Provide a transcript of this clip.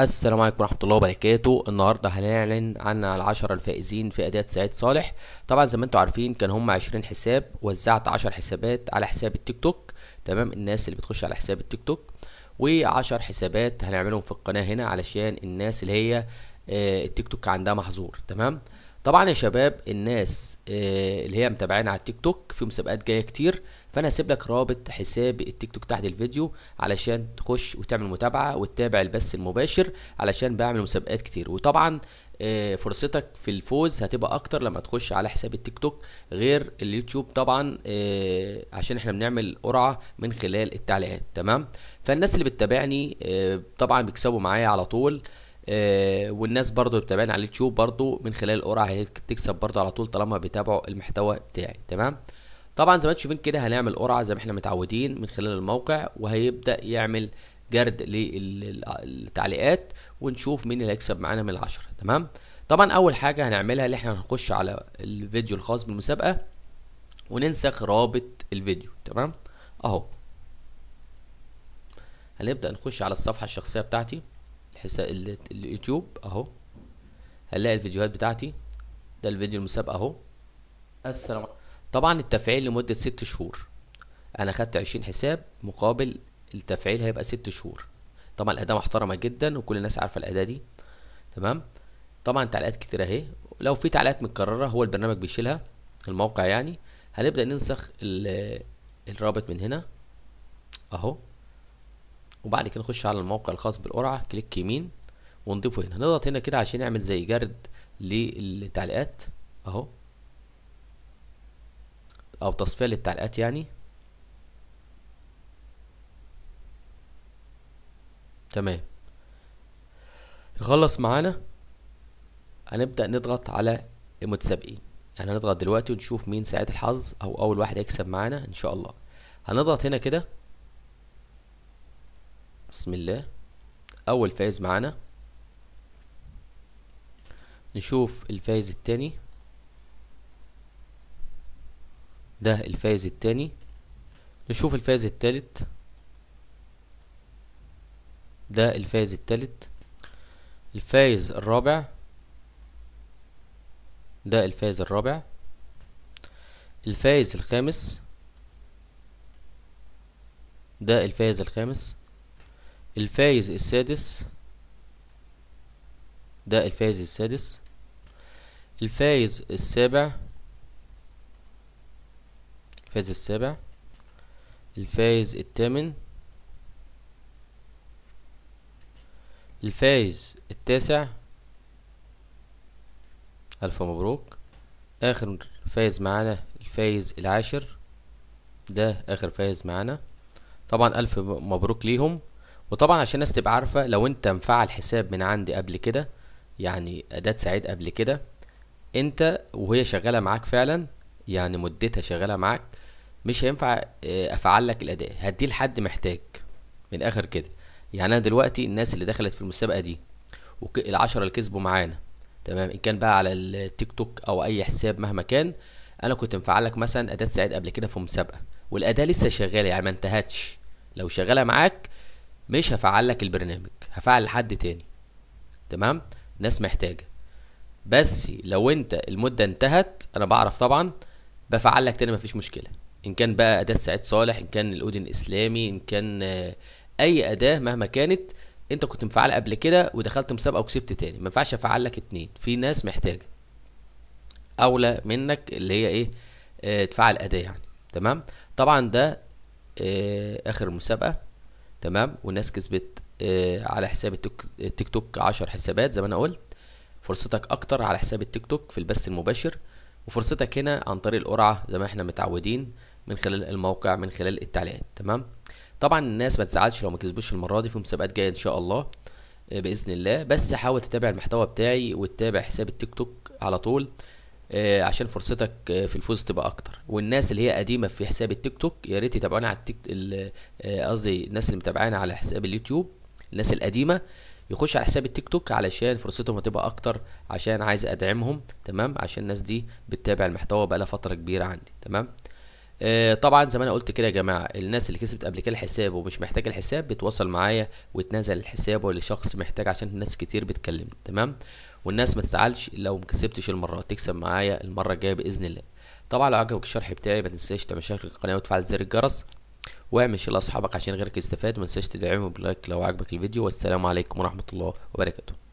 السلام عليكم ورحمة الله وبركاته النهاردة هنعلن عن العشرة الفائزين في أداة سعيد صالح طبعا زي ما انتوا عارفين كان هم عشرين حساب وزعت عشر حسابات على حساب التيك توك تمام الناس اللي بتخش على حساب التيك توك وعشر حسابات هنعملهم في القناة هنا علشان الناس اللي هي آه، التيك توك عندها محظور تمام طبعا يا شباب الناس آه، اللي هي متابعين على التيك توك في مسابقات جايه كتير فانا هسيب لك رابط حساب التيك توك تحت الفيديو علشان تخش وتعمل متابعه وتتابع البث المباشر علشان بعمل مسابقات كتير وطبعا آه، فرصتك في الفوز هتبقى اكتر لما تخش على حساب التيك توك غير اليوتيوب طبعا آه، عشان احنا بنعمل قرعه من خلال التعليقات تمام فالناس اللي بتتابعني طبعا بيكسبوا معايا على طول آه، والناس برضو بتابعين على اليوتيوب برضو من خلال القرعه هتكسب برضو على طول طالما بيتابعوا المحتوى بتاعي تمام طبعا زي ما انتم شايفين كده هنعمل قرعه زي ما احنا متعودين من خلال الموقع وهيبدا يعمل جرد للتعليقات ونشوف مين اللي هيكسب معانا من العشرة تمام طبعا اول حاجه هنعملها اللي احنا هنخش على الفيديو الخاص بالمسابقه وننسخ رابط الفيديو تمام اهو هنبدا نخش على الصفحه الشخصيه بتاعتي حساب اليوتيوب اهو هنلاقي الفيديوهات بتاعتي ده الفيديو المسابقه اهو السلام طبعا التفعيل لمده ست شهور انا خدت عشرين حساب مقابل التفعيل هيبقى ست شهور طبعا الاداه محترمه جدا وكل الناس عارفه الاداه دي تمام طبعا تعليقات كتيرة اهي لو في تعليقات متكرره هو البرنامج بيشيلها الموقع يعني هنبدا ننسخ الرابط من هنا اهو وبعد كده نخش على الموقع الخاص بالقرعه كليك يمين ونضيفه هنا نضغط هنا كده عشان نعمل زي جرد للتعليقات اهو او تصفيه للتعليقات يعني تمام يخلص معانا هنبدا نضغط على المتسابقين يعني هنضغط دلوقتي ونشوف مين سعيد الحظ او اول واحد هيكسب معانا ان شاء الله هنضغط هنا كده بسم الله اول فايز معانا نشوف الفايز التاني ده الفايز التاني نشوف الفايز التالت ده الفايز التالت الفايز الرابع ده الفايز الرابع الفايز الخامس ده الفايز الخامس الفايز السادس ده الفايز السادس الفايز السابع الفايز السابع الفايز الثامن الفايز التاسع ألف مبروك آخر فايز معانا الفايز العاشر ده آخر فايز معانا طبعا ألف مبروك ليهم وطبعا عشان الناس تبقى عارفه لو انت مفعل حساب من عندي قبل كده يعني اداه سعيد قبل كده انت وهي شغاله معاك فعلا يعني مدتها شغاله معاك مش هينفع آه، افعل لك الاداه هديه لحد محتاج من الاخر كده يعني انا دلوقتي الناس اللي دخلت في المسابقه دي العشرة اللي كسبوا معانا تمام ان كان بقى على التيك توك او اي حساب مهما كان انا كنت مفعل لك مثلا اداه سعيد قبل كده في مسابقه والاداه لسه شغاله يعني ما انتهتش لو شغاله معاك مش هفعل لك البرنامج هفعل لحد تاني تمام ناس محتاجه بس لو انت المده انتهت انا بعرف طبعا بفعل لك تاني مفيش مشكله ان كان بقى اداه سعيد صالح ان كان الاودن الاسلامي ان كان آه، اي اداه مهما كانت انت كنت مفعل قبل كده ودخلت مسابقه وكسبت تاني ما ينفعش افعل لك اتنين في ناس محتاجه اولى منك اللي هي ايه اه تفعل اداه يعني تمام طبعا ده اه اخر مسابقه تمام والناس كسبت آه، على حساب التيك توك 10 حسابات زي ما انا قلت فرصتك اكتر على حساب التيك توك في البث المباشر وفرصتك هنا عن طريق القرعه زي ما احنا متعودين من خلال الموقع من خلال التعليقات تمام طبعا الناس ما تزعلش لو ما كسبوش المره دي في مسابقات جايه ان شاء الله آه، باذن الله بس حاول تتابع المحتوى بتاعي وتتابع حساب التيك توك على طول آه، عشان فرصتك آه، في الفوز تبقى اكتر والناس اللي هي قديمه في حساب التيك توك يا ريت يتابعونا على التيك آه، قصدي الناس اللي متابعانا على حساب اليوتيوب الناس القديمه يخش على حساب التيك توك علشان فرصتهم هتبقى اكتر عشان عايز ادعمهم تمام عشان الناس دي بتتابع المحتوى بقى فتره كبيره عندي تمام آه، طبعا زي ما انا قلت كده يا جماعه الناس اللي كسبت قبل كده الحساب ومش محتاج الحساب بيتواصل معايا وتنزل الحساب ولا شخص محتاج عشان الناس كتير بتكلمني تمام والناس ما تزعلش لو ما كسبتش المره تكسب معايا المره الجايه باذن الله طبعا لو عجبك الشرح بتاعي ما تنساش تشترك القناه وتفعل زر الجرس واعمل شير لاصحابك عشان غيرك يستفاد وما تنساش تدعمهم بلايك لو عجبك الفيديو والسلام عليكم ورحمه الله وبركاته